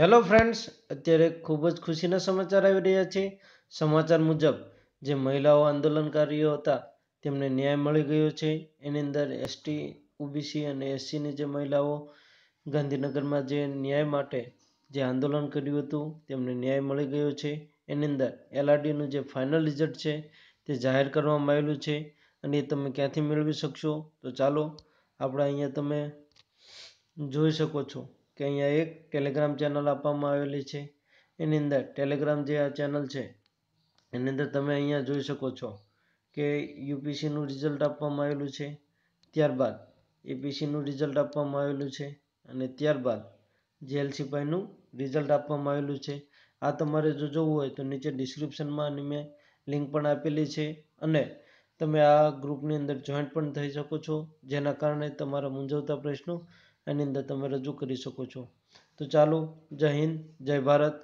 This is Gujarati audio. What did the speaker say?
હેલો ફ્રેન્ડ્સ અત્યારે ખૂબ જ ખુશીના સમાચાર આવી રહ્યા છે સમાચાર મુજબ જે મહિલાઓ આંદોલનકારીઓ હતા તેમને ન્યાય મળી ગયો છે એની અંદર એસટી ઓબીસી અને એસસીની જે મહિલાઓ ગાંધીનગરમાં જે ન્યાય માટે જે આંદોલન કર્યું હતું તેમને ન્યાય મળી ગયો છે એની અંદર એલઆરડીનું જે ફાઇનલ રિઝલ્ટ છે તે જાહેર કરવામાં આવેલું છે અને એ તમે ક્યાંથી મેળવી શકશો તો ચાલો આપણે અહીંયા તમે જોઈ શકો છો કે અહીંયા એક ટેલિગ્રામ ચેનલ આપવામાં આવેલી છે એની અંદર ટેલિગ્રામ જે આ ચેનલ છે એની અંદર તમે અહીંયા જોઈ શકો છો કે યુપીસીનું રિઝલ્ટ આપવામાં આવેલું છે ત્યારબાદ એપીસીનું રિઝલ્ટ આપવામાં આવેલું છે અને ત્યારબાદ જેએલસીપાઈનું રિઝલ્ટ આપવામાં આવેલું છે આ તમારે જો જોવું હોય તો નીચે ડિસ્ક્રિપ્શનમાં અને મેં લિંક પણ આપેલી છે અને તમે આ ગ્રુપની અંદર જોઈન્ટ પણ થઈ શકો છો જેના કારણે તમારા મૂંઝવતા પ્રશ્નો એની અંદર તમે રજૂ કરી શકો છો તો ચાલો જય હિન્દ જય ભારત